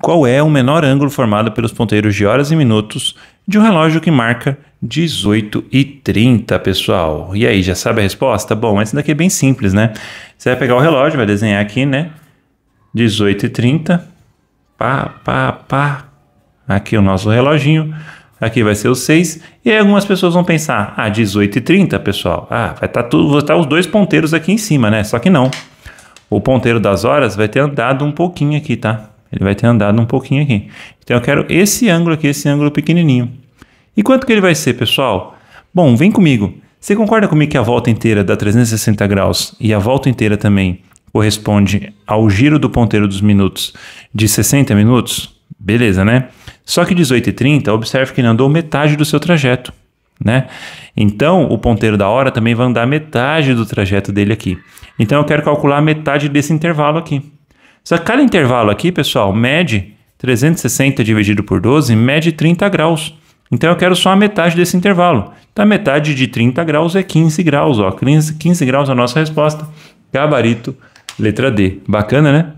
qual é o menor ângulo formado pelos ponteiros de horas e minutos de um relógio que marca 18 e 30, pessoal. E aí, já sabe a resposta? Bom, essa daqui é bem simples, né? Você vai pegar o relógio, vai desenhar aqui, né? 18 e 30. Pá, pá, pá. Aqui é o nosso reloginho. Aqui vai ser o 6. E aí algumas pessoas vão pensar, ah, 18 e 30, pessoal. Ah, vai estar tá tudo, vai estar tá os dois ponteiros aqui em cima, né? Só que não. O ponteiro das horas vai ter andado um pouquinho aqui, tá? Ele vai ter andado um pouquinho aqui. Então eu quero esse ângulo aqui, esse ângulo pequenininho. E quanto que ele vai ser, pessoal? Bom, vem comigo. Você concorda comigo que a volta inteira dá 360 graus e a volta inteira também corresponde ao giro do ponteiro dos minutos de 60 minutos? Beleza, né? Só que 18 e 30, observe que ele andou metade do seu trajeto, né? Então, o ponteiro da hora também vai andar metade do trajeto dele aqui. Então, eu quero calcular metade desse intervalo aqui. Só que cada intervalo aqui, pessoal, mede 360 dividido por 12, mede 30 graus. Então eu quero só a metade desse intervalo. Então a metade de 30 graus é 15 graus, ó. 15, 15 graus é a nossa resposta. Gabarito, letra D. Bacana, né?